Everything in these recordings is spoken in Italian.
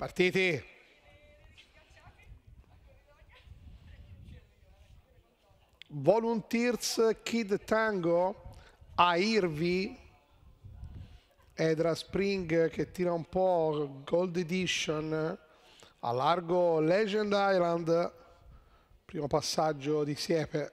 Partiti. Volunteers Kid Tango a Irvi. Edra Spring che tira un po' Gold Edition a largo Legend Island. Primo passaggio di siepe.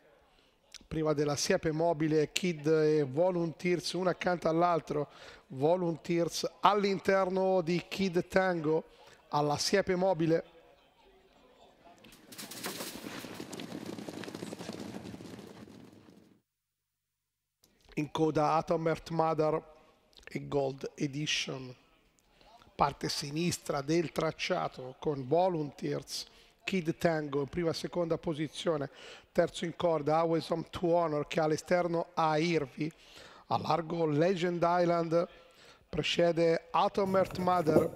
Prima della siepe mobile Kid e Volunteers uno accanto all'altro. Volunteers all'interno di Kid Tango alla siepe mobile in coda Atomert Mother e Gold Edition parte sinistra del tracciato con Volunteers Kid Tango in prima e seconda posizione terzo in corda Always on to Honor che all'esterno ha Irvi a largo Legend Island precede Atomert Mother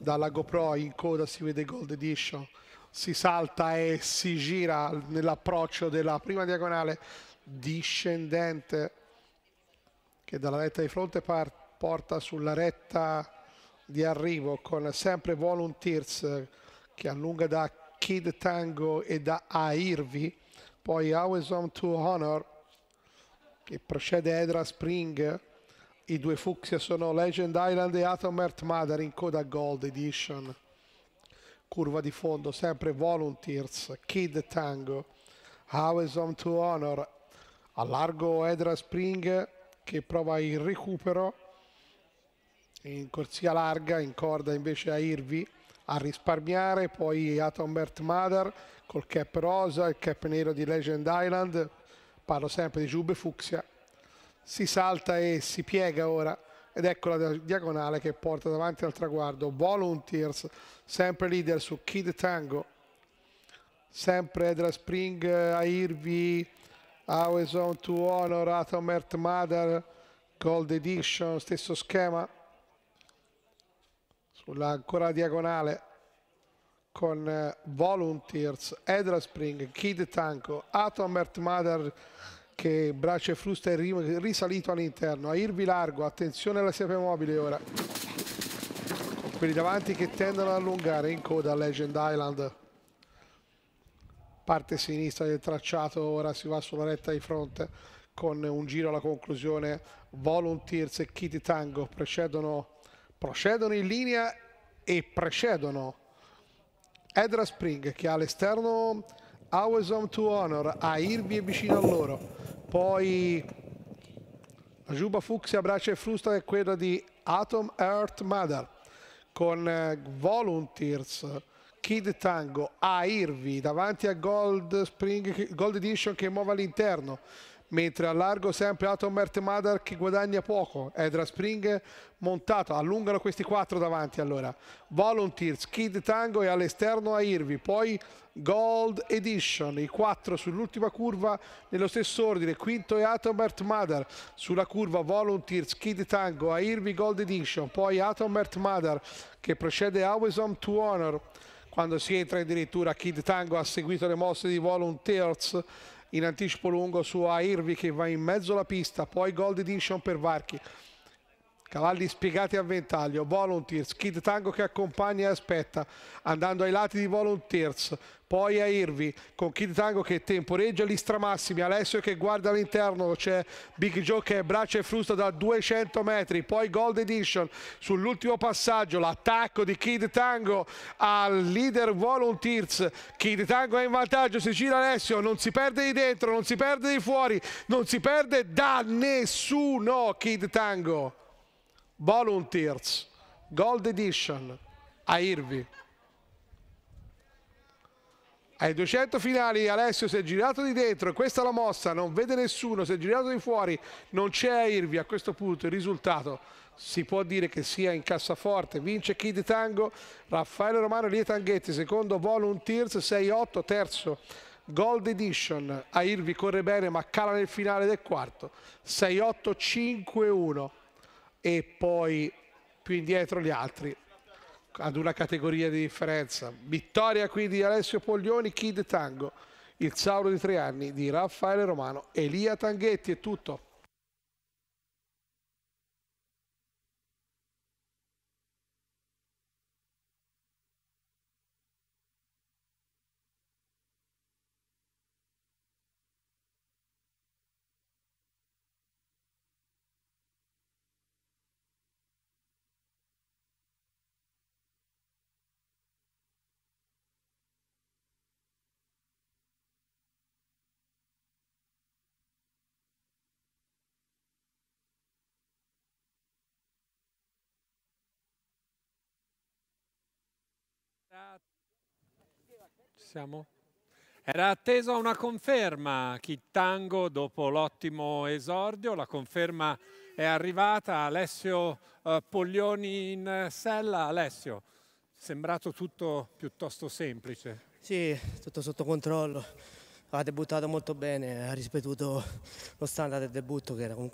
dalla GoPro in coda si vede Gold Edition, si salta e si gira nell'approccio della prima diagonale discendente che dalla retta di fronte porta sulla retta di arrivo con sempre Volunteers che allunga da Kid Tango e da Airvi, poi Always On to Honor che procede Edra Spring i due fucsia sono Legend Island e Atom Earth Mother in coda Gold Edition. Curva di fondo, sempre Volunteers, Kid Tango, House on to Honor, a largo Edra Spring che prova il recupero in corsia larga, in corda invece a Irvi a risparmiare, poi Atom Earth Mother col cap rosa, il cap nero di Legend Island, parlo sempre di Giube Fuxia si salta e si piega ora ed ecco la diagonale che porta davanti al traguardo Volunteers sempre leader su Kid Tango sempre Edra Spring eh, a Irvi Always on to Honor Atom Atomert Mother Gold Edition stesso schema sulla ancora diagonale con eh, Volunteers Edra Spring Kid Tango Atomert Mother che braccio e frusta è risalito all'interno. A Irvi largo, attenzione alla siepe mobile ora. quelli davanti che tendono ad allungare in coda Legend Island. Parte sinistra del tracciato, ora si va sulla retta di fronte con un giro alla conclusione. Volunteers e Kitty Tango precedono, procedono in linea e precedono Edra Spring che ha all'esterno Awesome to Honor a Irvi e vicino a loro. Poi la giuba fucsia, braccia e frusta è quella di Atom Earth Mother con eh, Volunteers, Kid Tango, a Irvi davanti a Gold, Spring, Gold Edition che muove all'interno mentre a largo sempre Atomert Madar che guadagna poco, Edra Spring montato, allungano questi quattro davanti allora, Volunteers, Kid Tango e all'esterno a Irvi, poi Gold Edition, i quattro sull'ultima curva nello stesso ordine, quinto è Atomert Madar, sulla curva Volunteers, Kid Tango, a Irvi Gold Edition, poi Atomert Madar che procede Awesome to Honor, quando si entra addirittura Kid Tango ha seguito le mosse di Volunteers in anticipo lungo su Airvi che va in mezzo alla pista, poi gol di Dinshon per Varchi. Cavalli spiegati a ventaglio, Volunteers, Kid Tango che accompagna e aspetta, andando ai lati di Volunteers, poi a Irvi con Kid Tango che temporeggia gli stramassimi, Alessio che guarda all'interno, c'è Big Joe che è braccia e frusta da 200 metri, poi Gold Edition sull'ultimo passaggio, l'attacco di Kid Tango al leader Volunteers, Kid Tango è in vantaggio, si gira Alessio, non si perde di dentro, non si perde di fuori, non si perde da nessuno Kid Tango. Volunteers, Gold Edition a Irvi. Ai 200 finali Alessio si è girato di dentro, questa è la mossa, non vede nessuno, si è girato di fuori, non c'è Irvi a questo punto il risultato. Si può dire che sia in cassaforte, vince Kid Tango, Raffaele Romano e Lietanghetti, secondo Volunteers 6-8, terzo Gold Edition, a Irvi corre bene ma cala nel finale del quarto, 6-8-5-1 e poi più indietro gli altri ad una categoria di differenza. Vittoria quindi di Alessio Poglioni, Kid Tango, il Sauro di tre anni di Raffaele Romano, Elia Tanghetti, è tutto. Siamo? Era atteso a una conferma Chittango dopo l'ottimo esordio, la conferma è arrivata, Alessio eh, Poglioni in sella. Alessio, sembrato tutto piuttosto semplice. Sì, tutto sotto controllo, ha debuttato molto bene, ha rispettato lo standard del debutto che era comunque